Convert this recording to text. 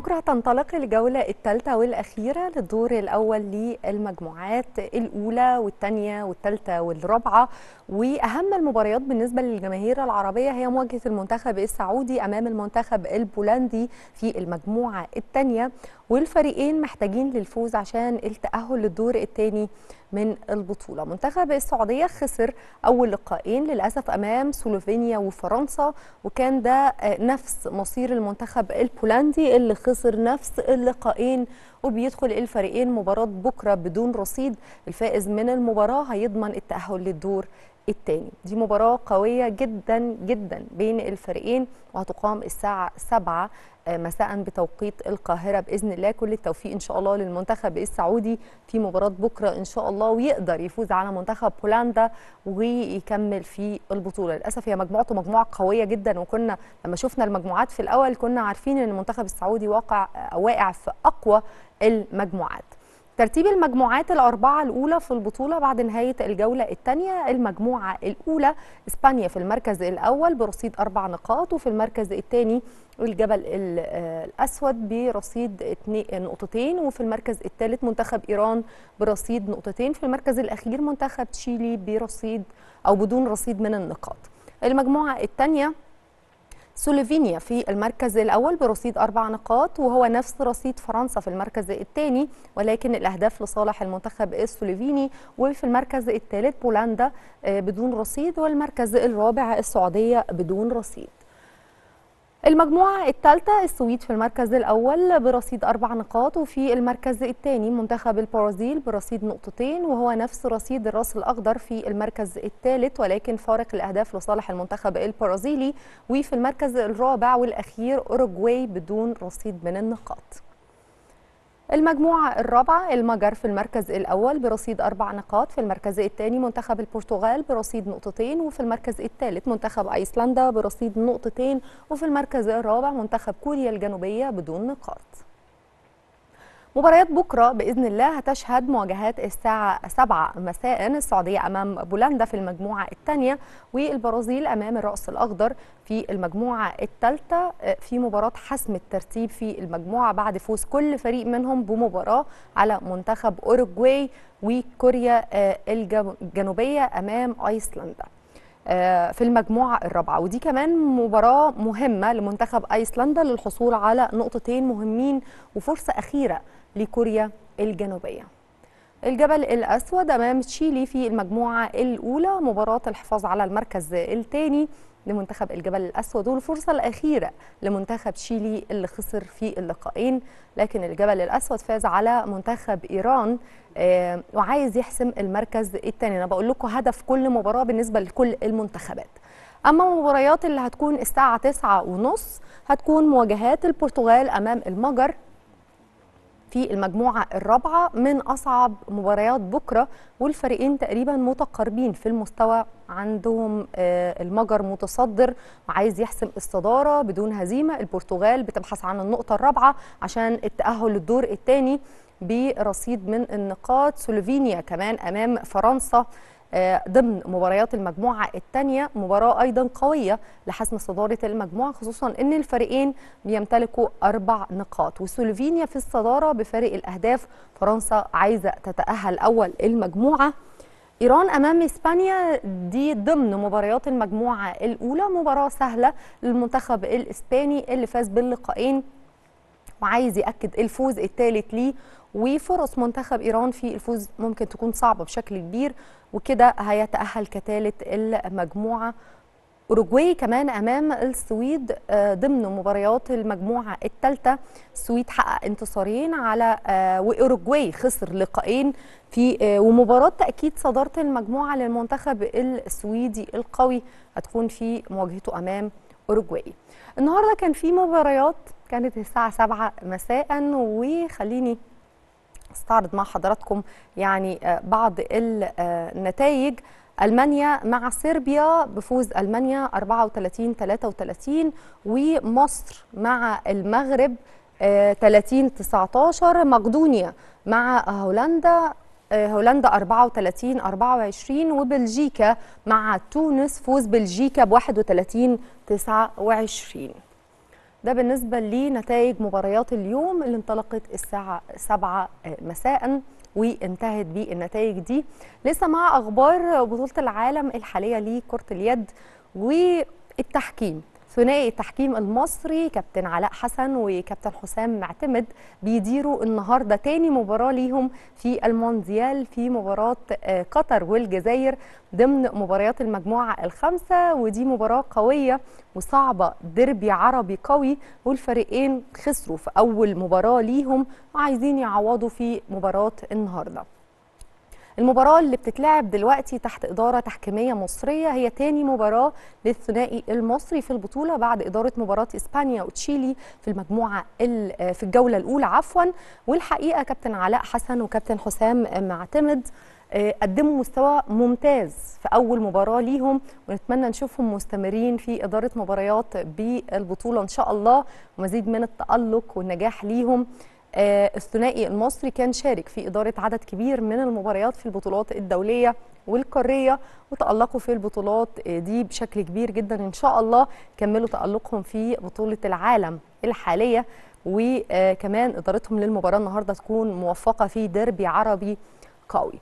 بكرة تنطلق الجولة الثالثة والأخيرة للدور الأول للمجموعات الأولى والثانية والثالثة والرابعة وأهم المباريات بالنسبة للجماهير العربية هي مواجهة المنتخب السعودي أمام المنتخب البولندي في المجموعة الثانية والفريقين محتاجين للفوز عشان التأهل للدور الثاني من البطولة منتخب السعودية خسر أول لقاءين للأسف أمام سلوفينيا وفرنسا وكان ده آه، نفس مصير المنتخب البولندي اللي خسر نفس اللقاءين وبيدخل الفريقين مباراة بكرة بدون رصيد الفائز من المباراة هيضمن التأهل للدور الثاني دي مباراة قوية جدا جدا بين الفريقين وهتقام الساعة 7 آه، مساء بتوقيت القاهرة بإذن الله كل التوفيق إن شاء الله للمنتخب السعودي في مباراة بكرة إن شاء الله ويقدر يفوز على منتخب بولندا ويكمل في البطولة للأسف هي مجموعته مجموعة قوية جدا وكنا لما شفنا المجموعات في الأول كنا عارفين أن المنتخب السعودي واقع آه، واقع في أقوى المجموعات ترتيب المجموعات الأربعة الأولى في البطولة بعد نهاية الجولة الثانية المجموعة الأولى إسبانيا في المركز الأول برصيد أربع نقاط وفي المركز الثاني الجبل آه، الأسود برصيد نقطتين وفي المركز الثالث منتخب إيران برصيد نقطتين في المركز الأخير منتخب تشيلي برصيد أو بدون رصيد من النقاط المجموعة الثانية سلوفينيا في المركز الأول برصيد أربع نقاط وهو نفس رصيد فرنسا في المركز الثاني ولكن الأهداف لصالح المنتخب السلوفيني وفي المركز الثالث بولندا آه، بدون رصيد والمركز الرابع السعودية بدون رصيد المجموعة الثالثة السويد في المركز الأول برصيد أربع نقاط وفي المركز الثاني منتخب البرازيل برصيد نقطتين وهو نفس رصيد الراس الأخضر في المركز الثالث ولكن فارق الأهداف لصالح المنتخب البرازيلي وفي المركز الرابع والأخير أوروجواي بدون رصيد من النقاط المجموعة الرابعة المجر في المركز الأول برصيد أربع نقاط في المركز الثاني منتخب البرتغال برصيد نقطتين وفي المركز الثالث منتخب أيسلندا برصيد نقطتين وفي المركز الرابع منتخب كوريا الجنوبية بدون نقاط مباريات بكرة بإذن الله هتشهد مواجهات الساعة 7 مساء السعودية أمام بولندا في المجموعة الثانية والبرازيل أمام الرأس الأخضر في المجموعة الثالثة آه، في مباراة حسم الترتيب في المجموعة بعد فوز كل فريق منهم بمباراة على منتخب أوروجواي وكوريا آه، الجنوبية أمام أيسلندا آه، في المجموعة الرابعة ودي كمان مباراة مهمة لمنتخب أيسلندا للحصول على نقطتين مهمين وفرصة أخيرة لكوريا الجنوبية الجبل الأسود أمام تشيلي في المجموعة الأولى مباراة الحفاظ على المركز الثاني لمنتخب الجبل الأسود والفرصة الأخيرة لمنتخب شيلي اللي خسر في اللقاءين لكن الجبل الأسود فاز على منتخب إيران آه، وعايز يحسم المركز الثاني أنا بقول لكم هدف كل مباراة بالنسبة لكل المنتخبات أما المباريات اللي هتكون الساعة 9:30 ونص هتكون مواجهات البرتغال أمام المجر في المجموعة الرابعة من أصعب مباريات بكرة والفريقين تقريبا متقاربين في المستوى عندهم آه، المجر متصدر وعايز يحسم الصدارة بدون هزيمة البرتغال بتبحث عن النقطة الرابعة عشان التأهل للدور الثاني برصيد من النقاط سلوفينيا كمان أمام فرنسا آه، ضمن مباريات المجموعه الثانيه مباراه ايضا قويه لحسم صداره المجموعه خصوصا ان الفريقين بيمتلكوا اربع نقاط وسلوفينيا في الصداره بفارق الاهداف فرنسا عايزه تتاهل اول المجموعه إيران أمام إسبانيا دي ضمن مباريات المجموعة الأولى مباراة سهلة للمنتخب الإسباني اللي فاز باللقائين وعايز ياكد الفوز الثالث ليه وفرص منتخب ايران في الفوز ممكن تكون صعبه بشكل كبير وكده هيتاهل كثالث المجموعه اوروجواي كمان امام السويد آه، ضمن مباريات المجموعه الثالثه السويد حقق انتصارين على آه، واوروجواي خسر لقائين في آه، ومباراه تاكيد صداره المجموعه للمنتخب السويدي القوي هتكون في مواجهته امام اوروجواي النهارده كان في مباريات كانت الساعة 7 مساء وخليني استعرض مع حضراتكم يعني آه، بعض النتائج المانيا مع صربيا بفوز المانيا 34 33 ومصر مع المغرب 30 آه، 19 مقدونيا مع هولندا آه، هولندا 34 24 وبلجيكا مع تونس فوز بلجيكا ب 31 29 ده بالنسبه لنتائج مباريات اليوم اللي انطلقت الساعه 7 مساء وانتهت بالنتائج دي لسه مع اخبار بطوله العالم الحاليه لكره اليد والتحكيم ثنائي التحكيم المصري كابتن علاء حسن وكابتن حسام معتمد بيديروا النهارده تاني مباراه ليهم في المونديال في مباراه آه، قطر والجزائر ضمن مباريات المجموعه الخامسه ودي مباراه قويه وصعبه ديربي عربي قوي والفريقين خسروا في اول مباراه ليهم وعايزين يعوضوا في مباراه النهارده المباراه اللي بتتلعب دلوقتي تحت اداره تحكيميه مصريه هي تاني مباراه للثنائي المصري في البطوله بعد اداره مباراه اسبانيا وتشيلي في المجموعه في الجوله الاولى عفوا والحقيقه كابتن علاء حسن وكابتن حسام معتمد آه، قدموا مستوى ممتاز في اول مباراه ليهم ونتمنى نشوفهم مستمرين في اداره مباريات بالبطوله ان شاء الله ومزيد من التالق والنجاح ليهم آه، الثنائي المصري كان شارك في إدارة عدد كبير من المباريات في البطولات الدولية والقارية وتألقوا في البطولات آه، دي بشكل كبير جدا إن شاء الله كملوا تألقهم في بطولة العالم الحالية وكمان آه، إدارتهم للمباراة النهاردة تكون موفقة في ديربي عربي قوي